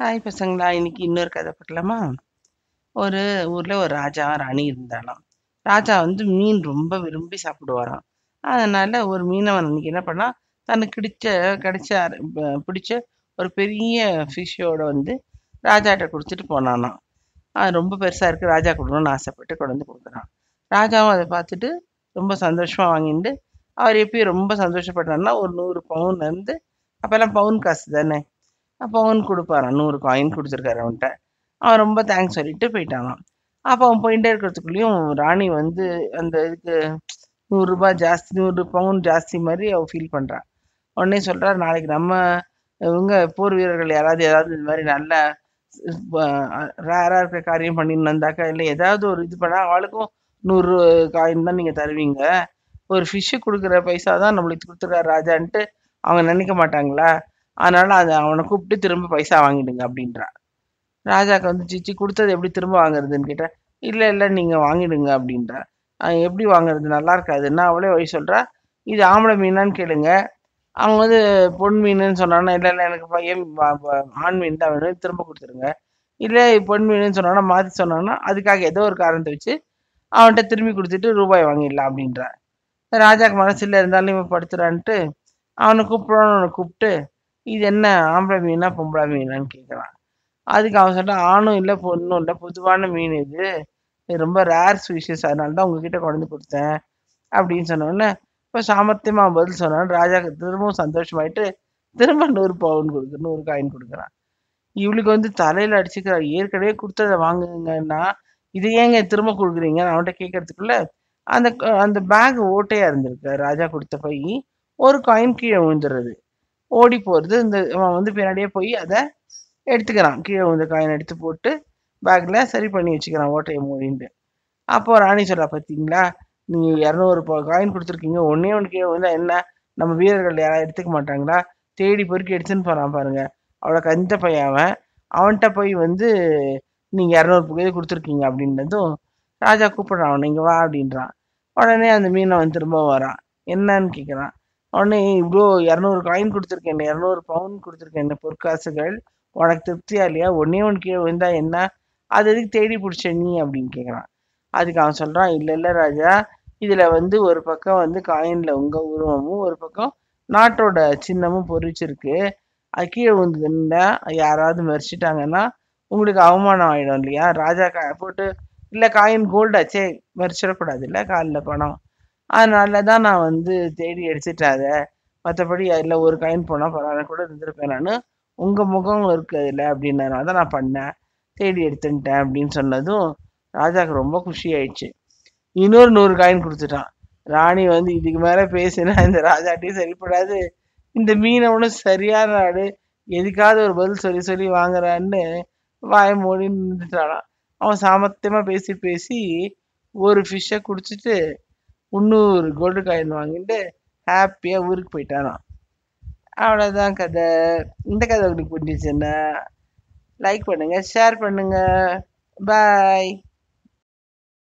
hi பசங்களா இன்னைக்கு இன்னொரு கதை பார்க்கலாமா ஒரு ஊரில் ஒரு ராஜா ராணி இருந்தாலாம் ராஜா வந்து மீன் ரொம்ப விரும்பி சாப்பிடுவாராம் அதனால் ஒரு மீனவன் இன்னைக்கு என்ன பண்ணால் தனக்கு கிடைச்ச கிடைச்ச பிடிச்ச ஒரு பெரிய ஃபிஷ்ஷோட வந்து ராஜாட்ட கொடுத்துட்டு போனானா அது ரொம்ப பெருசாக இருக்குது ராஜா கொடுக்கணும்னு ஆசைப்பட்டு கொண்டு வந்து கொடுக்குறான் ராஜாவும் அதை பார்த்துட்டு ரொம்ப சந்தோஷமாக வாங்கிட்டு அவர் எப்பயும் ரொம்ப சந்தோஷப்பட்டாருன்னா ஒரு நூறு பவுன் வந்து அப்போல்லாம் பவுன் காசு தானே அப்போ அவன் கொடுப்பாரான் நூறு காயின் கொடுத்துருக்காரு அவன்கிட்ட அவன் ரொம்ப தேங்க்ஸ் சொல்லிட்டு போயிட்டானான் அப்போ அவன் போயிட்டே இருக்கிறதுக்குள்ளேயும் ராணி வந்து அந்த இதுக்கு நூறுரூபா ஜாஸ்தி நூறு பவுன் ஜாஸ்தி மாதிரி அவள் ஃபீல் பண்ணுறான் உடனே சொல்கிறார் நாளைக்கு நம்ம இவங்க போர் வீரர்கள் யாராவது ஏதாவது இது மாதிரி நல்ல ரேராக இருக்க காரியம் வந்தாக்கா இல்லை ஏதாவது ஒரு இது பண்ணால் அவளுக்கும் நூறு காயின் தான் நீங்கள் தருவீங்க ஒரு ஃபிஷ்ஷு கொடுக்குற பைசா தான் நம்மளுக்கு கொடுத்துருக்காரு ராஜான்ட்டு அவங்க நினைக்க மாட்டாங்களா அதனால அது அவனை கூப்பிட்டு திரும்ப பைசா வாங்கிடுங்க அப்படின்றான் ராஜாக்கு வந்து சிச்சி கொடுத்தது எப்படி திரும்ப வாங்குறதுன்னு கேட்டால் இல்லை இல்லை நீங்கள் வாங்கிடுங்க அப்படின்றா எப்படி வாங்குறது நல்லா இருக்காதுன்னா அவளே வழி சொல்கிறா இது ஆம்பளை மீனான்னு கேளுங்க அவங்க வந்து பொன் மீனுன்னு சொன்னான்னா இல்லை இல்லை எனக்கு பையன் ஆண் மீன் தான் வேணும் திரும்ப கொடுத்துருங்க இல்லை பொன் மீனுன்னு சொன்னான்னா மாற்றி சொன்னான்னா அதுக்காக ஏதோ ஒரு காரணத்தை வச்சு அவன்கிட்ட திரும்பி கொடுத்துட்டு ரூபாய் வாங்கிடலாம் அப்படின்றான் ராஜாக்கு மனசில் இருந்தாலும் இவன் படுத்துறான்ட்டு அவனை கூப்பிடணும்னு கூப்பிட்டு இது என்ன ஆம்பளை மீனா பொம்பளை மீனான்னு கேட்குறான் அதுக்கு அவன் சொல்லிட்டு ஆணும் இல்லை பொண்ணும் இல்லை பொதுவான மீன் இது இது ரொம்ப ரேர் ஸ்விஷஸ் அதனால தான் உங்ககிட்ட கொண்டு கொடுத்தேன் அப்படின்னு சொன்னோடனே இப்போ சாமர்த்தியமாக பதில் சொன்னான் ராஜா திரும்பவும் சந்தோஷமாயிட்டு திரும்ப நூறு பவுன் கொடுக்குற நூறு காயின் கொடுக்குறான் இவளுக்கு வந்து தலையில் அடிச்சுக்கிற ஏற்கனவே கொடுத்ததை வாங்குங்கன்னா இது ஏங்க திரும்ப கொடுக்குறீங்க அவன்கிட்ட கேட்கறதுக்குள்ள அந்த அந்த பேக் ஓட்டையாக இருந்திருக்கு ராஜா கொடுத்த பை ஒரு காயின் கீழே விழுந்துடுறது ஓடி போகிறது இந்த அவன் வந்து பின்னாடியே போய் அதை எடுத்துக்கிறான் கீழே வந்து காயின் எடுத்து போட்டு பேக்கில் சரி பண்ணி வச்சுக்கிறான் ஓட்டையை மூடின்ட்டு அப்போது ராணி சொல்கிறா பார்த்தீங்களா நீங்கள் இரநூறு காயின் கொடுத்துருக்கீங்க ஒன்றே ஒன்று கீழே வந்தால் என்ன நம்ம வீரர்கள் யாராவது எடுத்துக்க மாட்டாங்களா தேடி பொறுக்கி எடுத்துன்னு போகிறான் பாருங்கள் அவளை கஞ்ச பையன் அவன் அவன்கிட்ட போய் வந்து நீங்கள் இரநூறு புகையை கொடுத்துருக்கீங்க அப்படின்றதும் ராஜா கூப்பிட்றான் அவன் நீங்கள் வா அப்படின்றான் உடனே அந்த மீனை வந்து திரும்ப வரான் என்னன்னு கேட்குறான் உடனே இவ்வளோ இரநூறு காயின் கொடுத்துருக்கேன் இரநூறு பவுன் கொடுத்துருக்கேன் பொற்காசுகள் உனக்கு திருப்தியா இல்லையா ஒன்னே ஒன்று கீழே விழுந்தா என்ன அது எதுக்கு தேடி பிடிச்ச நீ அப்படின்னு கேட்குறான் அதுக்கு அவன் சொல்கிறான் இல்லை இல்லை ராஜா இதில் வந்து ஒரு பக்கம் வந்து காயினில் உங்கள் உருவமும் ஒரு பக்கம் நாட்டோட சின்னமும் பொறிச்சிருக்கு அது கீழே விழுந்ததுன்னா யாராவது மறிச்சிட்டாங்கன்னா உங்களுக்கு அவமானம் ஆகிடும் இல்லையா ராஜா கா போட்டு இல்லை காயின் கோல்டாச்சே மறிச்சிடக்கூடாது இல்லை காலில் பணம் அதனால தான் நான் வந்து தேடி அடிச்சிட்டாத மற்றபடி அதில் ஒரு காயின் போனால் பரவாயில்ல கூட இருந்திருப்பேன் நான் உங்கள் முகம் இருக்குது அதில் அப்படின்னதுனால தான் நான் பண்ணேன் தேடி எடுத்துட்டேன் அப்படின்னு சொன்னதும் ராஜாவுக்கு ரொம்ப குஷி ஆயிடுச்சு இன்னொரு நூறு காயின் கொடுத்துட்டான் ராணி வந்து இதுக்கு மேலே பேசினா இந்த ராஜாட்டையும் சரிப்படாது இந்த மீனவனும் சரியான ஆடு எதுக்காவது ஒரு பதில் சொல்லி சொல்லி வாங்குறான்னு வாய மூடி நின்றுட்டானான் அவன் சாமர்த்தியமாக பேசி பேசி ஒரு ஃபிஷ்ஷை குடிச்சிட்டு முந்நூறு கோல்டு காயின் வாங்கிட்டு ஹாப்பியாக ஊருக்கு போயிட்டாராம் அவ்வளோதான் கதை இந்த கதை உங்களுக்கு பிடிச்சிச்சுன்னா லைக் பண்ணுங்கள் ஷேர் பண்ணுங்கள் பாய்